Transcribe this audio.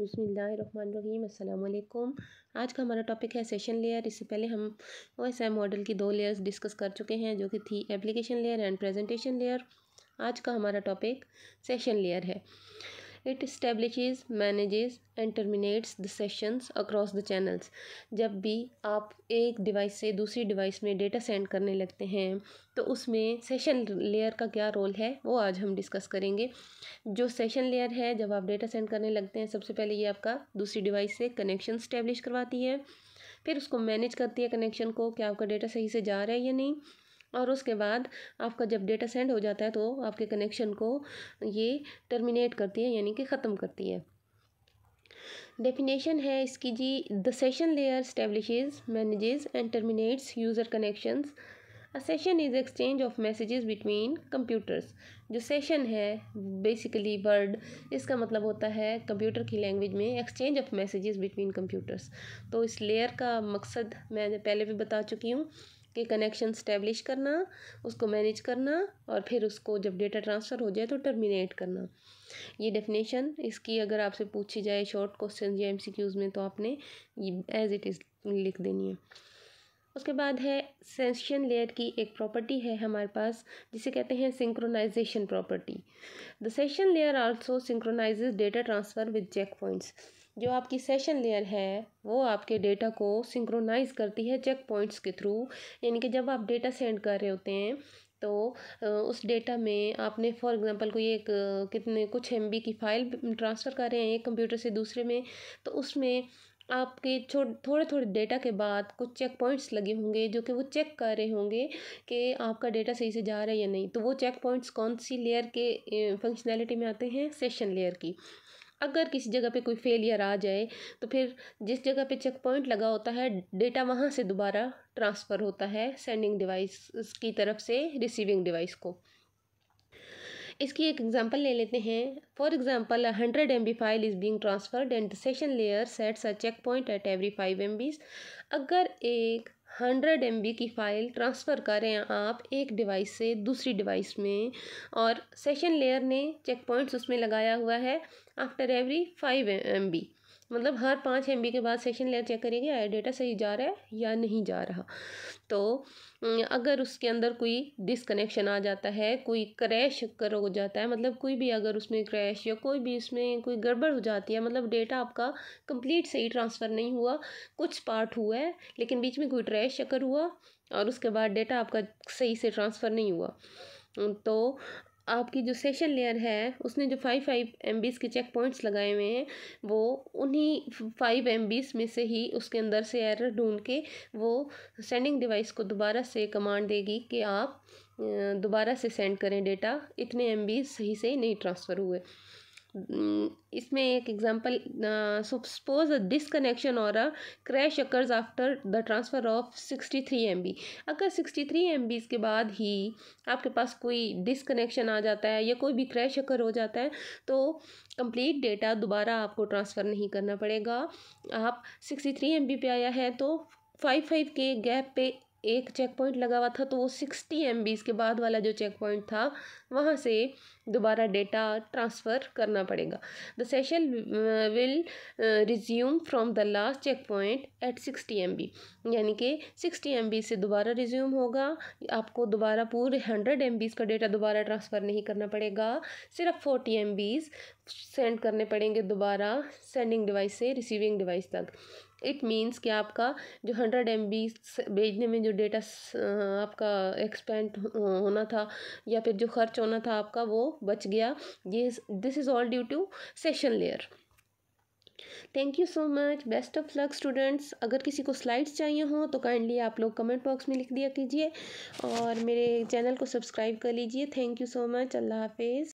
बसमीम अल्लाम आज का हमारा टॉपिक है सेशन लेयर इससे पहले हम ओ एस आई मॉडल की दो लेयर्स डिस्कस कर चुके हैं जो कि थी application layer and presentation layer आज का हमारा टॉपिक सेशन लेयर है it establishes manages and terminates the sessions across the channels जब भी आप एक डिवाइस से दूसरी डिवाइस में डेटा सेंड करने लगते हैं तो उसमें सेशन लेयर का क्या रोल है वो आज हम डिस्कस करेंगे जो सेशन लेयर है जब आप डेटा सेंड करने लगते हैं सबसे पहले ये आपका दूसरी डिवाइस से कनेक्शन स्टैब्लिश करवाती है फिर उसको मैनेज करती है कनेक्शन को कि आपका डेटा सही से जा रहा है या नहीं और उसके बाद आपका जब डेटा सेंड हो जाता है तो आपके कनेक्शन को ये टर्मिनेट करती है यानी कि ख़त्म करती है डेफिनेशन है इसकी जी the session layer establishes manages and terminates user connections a session is exchange of messages between computers जो सेशन है बेसिकली वर्ड इसका मतलब होता है कंप्यूटर की लैंग्वेज में exchange of messages between computers तो इस लेयर का मकसद मैं पहले भी बता चुकी हूँ के कनेक्शन स्टैब्लिश करना उसको मैनेज करना और फिर उसको जब डेटा ट्रांसफ़र हो जाए तो टर्मिनेट करना ये डेफिनेशन इसकी अगर आपसे पूछी जाए शॉर्ट क्वेश्चन या एमसीक्यूज में तो आपने एज इट इज़ लिख देनी है उसके बाद है सेंशन लेयर की एक प्रॉपर्टी है हमारे पास जिसे कहते हैं synchronisation property the session layer also synchronises data transfer with check points जो आपकी सेशन लेयर है वो आपके डेटा को सिंक्रोनाइज़ करती है चेक पॉइंट्स के थ्रू यानी कि जब आप डेटा सेंड कर रहे होते हैं तो उस डेटा में आपने फॉर एग्जांपल कोई एक कितने कुछ एम की फ़ाइल ट्रांसफ़र कर रहे हैं एक कंप्यूटर से दूसरे में तो उसमें आपके छोटे थोड़े थोड़े डेटा के बाद कुछ चेक पॉइंट्स लगे होंगे जो कि वो चेक कर रहे होंगे कि आपका डेटा सही से जा रहा है या नहीं तो वो चेक पॉइंट्स कौन सी लेयर के फंक्शनैलिटी में आते हैं सेशन लेयर की अगर किसी जगह पे कोई फेलियर आ जाए तो फिर जिस जगह पे चेक पॉइंट लगा होता है डेटा वहाँ से दोबारा ट्रांसफ़र होता है सेंडिंग डिवाइस की तरफ से रिसीविंग डिवाइस को इसकी एक एग्जांपल ले लेते हैं for example hundred M file is being transferred and session layer sets a check point at every five M अगर एक हंड्रेड एम की फ़ाइल ट्रांसफ़र करें आप एक डिवाइस से दूसरी डिवाइस में और सेशन लेयर ने चेक पॉइंट्स उसमें लगाया हुआ है after every five M B मतलब हर पाँच एम के बाद सेक्शन लेयर चेक करेंगे आया डेटा सही जा रहा है या नहीं जा रहा तो अगर उसके अंदर कोई डिसकनेक्शन आ जाता है कोई क्रैश कर हो जाता है मतलब कोई भी अगर उसमें क्रैश या कोई भी उसमें कोई गड़बड़ हो जाती है मतलब डेटा आपका कंप्लीट सही ट्रांसफ़र नहीं हुआ कुछ पार्ट हुआ है लेकिन बीच में कोई ट्रैश चक्कर हुआ और उसके बाद डेटा आपका सही से ट्रांसफ़र नहीं हुआ तो आपकी जो सेशन लेयर है उसने जो फाइव फाइव एम के चेक पॉइंट्स लगाए हुए हैं वो उन्हीं फाइव एम में से ही उसके अंदर से एरर ढूंढ के वो सेंडिंग डिवाइस को दोबारा से कमांड देगी कि आप दोबारा से सेंड करें डेटा इतने एम सही से नहीं ट्रांसफ़र हुए Hmm, इसमें एक example suppose a disconnection or a crash occurs after the transfer of sixty three M B अगर सिक्सटी थ्री एम बीज़ के बाद ही आपके पास कोई डिसकनेक्शन आ जाता है या कोई भी क्रैश अकर हो जाता है तो कंप्लीट डेटा दोबारा आपको ट्रांसफ़र नहीं करना पड़ेगा आप सिक्सटी थ्री एम बी पे आया है तो फाइव फाइव के गैप पे एक चेक पॉइंट लगा हुआ था तो वो सिक्सटी एम के बाद वाला जो चेक पॉइंट था वहाँ से दोबारा डेटा ट्रांसफ़र करना पड़ेगा the session will resume from the last check point at sixty M यानी कि सिक्सटी एम से दोबारा रिज्यूम होगा आपको दोबारा पूरे हंड्रेड एम का डेटा दोबारा ट्रांसफ़र नहीं करना पड़ेगा सिर्फ फोर्टी एम सेंड करने पड़ेंगे दोबारा सेंडिंग डिवाइस से रिसीविंग डिवाइस तक इट मीन्स कि आपका जो हंड्रेड एम भेजने में जो डेटा आपका एक्सपेंड होना था या फिर जो खर्च होना था आपका वो बच गया ये this is all due to session layer thank you so much best of luck students अगर किसी को स्लाइड्स चाहिए हों तो काइंडली आप लोग कमेंट बॉक्स में लिख दिया कीजिए और मेरे चैनल को सब्सक्राइब कर लीजिए थैंक यू सो मच अल्लाह हाफिज़